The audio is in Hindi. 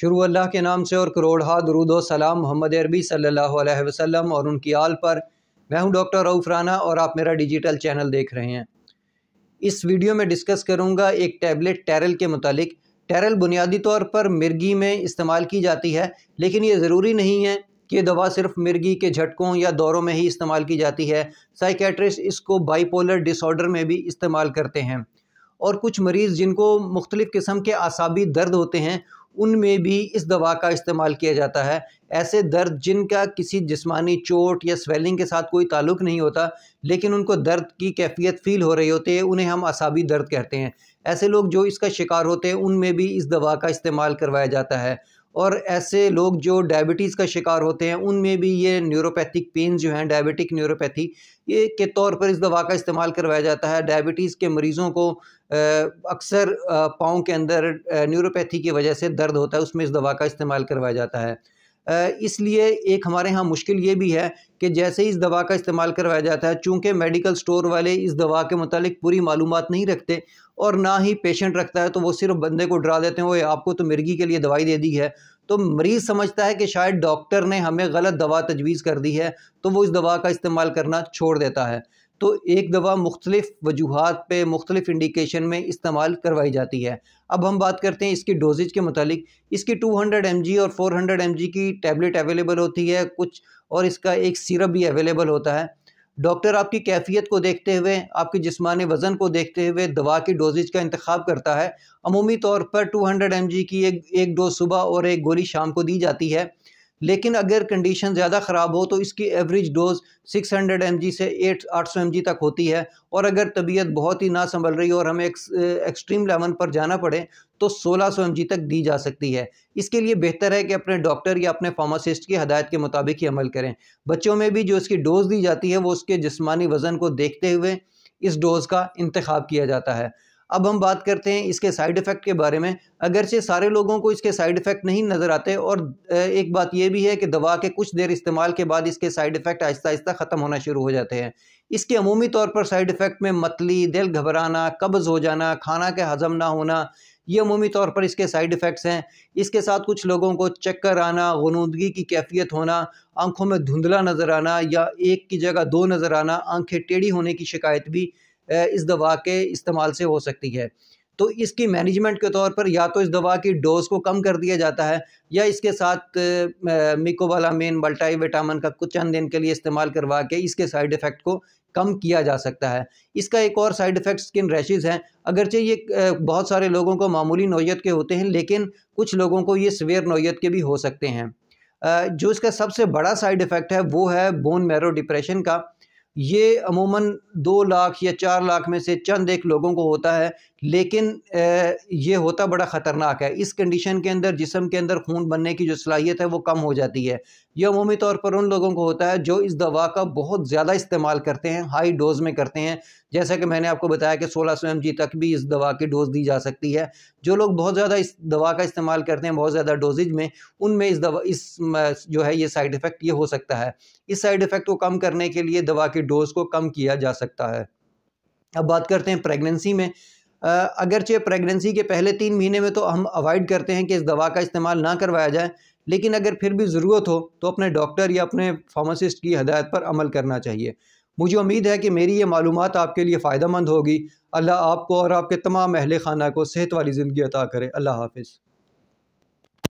शुरू अल्लाह के नाम से और करोड़हा दरूद सलाम मोहम्मद अरबी सल्लल्लाहु अलैहि वसल्लम और उनकी आल पर मैं हूं डॉक्टर रऊफ़ राना और आप मेरा डिजिटल चैनल देख रहे हैं इस वीडियो में डिस्कस करूंगा एक टैबलेट टेरल के मतलब टेरल बुनियादी तौर पर मिर्गी में इस्तेमाल की जाती है लेकिन ये ज़रूरी नहीं है कि दवा सिर्फ मिर्गी के झटकों या दौरों में ही इस्तेमाल की जाती है साइकेट्रिस्ट इसको बाईपोलर डिसऑर्डर में भी इस्तेमाल करते हैं और कुछ मरीज़ जिनको मुख्तलिफ़ किस्म के आसाबी दर्द होते हैं उनमें भी इस दवा का इस्तेमाल किया जाता है ऐसे दर्द जिनका किसी जिस्मानी चोट या स्वेलिंग के साथ कोई ताल्लुक नहीं होता लेकिन उनको दर्द की कैफियत फ़ील हो रही होती है उन्हें हम असाबी दर्द कहते हैं ऐसे लोग जो इसका शिकार होते हैं उनमें भी इस दवा का इस्तेमाल करवाया जाता है और ऐसे लोग जो डायबिटीज़ का शिकार होते हैं उनमें भी ये न्यूरोपैथिक पेन जो हैं डायबिटिक न्यूरोपैथी ये के तौर पर इस दवा का इस्तेमाल करवाया जाता है डायबिटीज़ के मरीज़ों को अक्सर पाँव के अंदर न्यूरोपैथी की वजह से दर्द होता है उसमें इस दवा का इस्तेमाल करवाया जाता है इसलिए एक हमारे यहाँ मुश्किल ये भी है कि जैसे ही इस दवा का इस्तेमाल करवाया जाता है चूँकि मेडिकल स्टोर वाले इस दवा के मतलब पूरी मालूम नहीं रखते और ना ही पेशेंट रखता है तो वो सिर्फ बंदे को डरा देते हैं वो आपको तो मिर्गी के लिए दवाई दे दी है तो मरीज़ समझता है कि शायद डॉक्टर ने हमें गलत दवा तजवीज़ कर दी है तो वो इस दवा का इस्तेमाल करना छोड़ देता है तो एक दवा मुख्तलिफ़ वजूहत पर मुख्तलिफ़ इंडिकेशन में इस्तेमाल करवाई जाती है अब हम बात करते हैं इसकी डोजेज के मतलब इसकी 200 जी और 400 जी की टैबलेट अवेलेबल होती है कुछ और इसका एक सिरप भी अवेलेबल होता है डॉक्टर आपकी कैफियत को देखते हुए आपके जिसमानी वज़न को देखते हुए दवा की डोजेज का इंतखब करता है अमूमी तौर पर 200 जी की एक एक डोज सुबह और एक गोली शाम को दी जाती है लेकिन अगर कंडीशन ज़्यादा ख़राब हो तो इसकी एवरेज डोज़ 600 हंड्रेड से 8 800 एमजी तक होती है और अगर तबीयत बहुत ही ना संभल रही हो और हमें एक, एक्सट्रीम लेवल पर जाना पड़े तो 1600 सौ तक दी जा सकती है इसके लिए बेहतर है कि अपने डॉक्टर या अपने फार्मासिस्ट की हदायत के मुताबिक ही अमल करें बच्चों में भी जो इसकी डोज़ दी जाती है वो उसके जिसमानी वज़न को देखते हुए इस डोज़ का इंतखा किया जाता है अब हम बात करते हैं इसके साइड इफ़ेक्ट के बारे में अगरचे सारे लोगों को इसके साइड इफ़ेक्ट नहीं नज़र आते और एक बात यह भी है कि दवा के कुछ देर इस्तेमाल के बाद इसके साइड इफ़ेक्ट आहिस्ता आहिस्ता ख़त्म होना शुरू हो जाते हैं इसके अमूमी तौर पर साइड इफ़ेक्ट में मतली दिल घबराना कब्ज़ हो जाना खाना के हज़म ना होना ये अमूमी तौर पर इसके साइड इफ़ेक्ट्स हैं इसके साथ कुछ लोगों को चक्कर आना गनूदगी की कैफियत होना आंखों में धुंधला नज़र आना या एक की जगह दो नज़र आना आंखें टेढ़ी होने की शिकायत भी इस दवा के इस्तेमाल से हो सकती है तो इसकी मैनेजमेंट के तौर पर या तो इस दवा की डोज़ को कम कर दिया जाता है या इसके साथ मिकोवालामीन मल्टाई विटामिन का कुछ चंद दिन के लिए इस्तेमाल करवा के इसके साइड इफ़ेक्ट को कम किया जा सकता है इसका एक और साइड इफ़ेक्ट स्किन रैशेज़ हैं अगरचे ये बहुत सारे लोगों को मामूली नोयत के होते हैं लेकिन कुछ लोगों को ये सवेर नोयत के भी हो सकते हैं जो इसका सबसे बड़ा साइड इफ़ेक्ट है वो है बोन मैरो डिप्रेशन का ये अमूमन दो लाख या चार लाख में से चंद एक लोगों को होता है लेकिन ये होता बड़ा ख़तरनाक है इस कंडीशन के अंदर जिसम के अंदर खून बनने की जो सलाहियत है वो कम हो जाती है यह अमूमी तौर पर उन लोगों को होता है जो इस दवा का बहुत ज़्यादा इस्तेमाल करते हैं हाई डोज़ में करते हैं जैसा कि मैंने आपको बताया कि सोलह सौ एम तक भी इस दवा की डोज़ दी जा सकती है जो लोग बहुत ज़्यादा इस दवा का इस्तेमाल करते हैं बहुत ज़्यादा डोजेज में उनमें इस दवा इस जो है ये साइड इफ़ेक्ट ये हो सकता है इस साइड इफ़ेक्ट को कम करने के लिए दवा की डोज़ को कम किया जा सकता है अब बात करते हैं प्रेगनेंसी में अगरचे प्रेगनेंसी के पहले तीन महीने में तो हम अवॉइड करते हैं कि इस दवा का इस्तेमाल ना करवाया जाए लेकिन अगर फिर भी ज़रूरत हो तो अपने डॉक्टर या अपने फार्मासिस्ट की हदायत पर अमल करना चाहिए मुझे उम्मीद है कि मेरी ये मालूम आपके लिए फ़ायदा मंद होगी अल्लाह आपको और आपके तमाम अहल खाना को सेहत वाली ज़िंदगी अता करे अल्लाह हाफिज़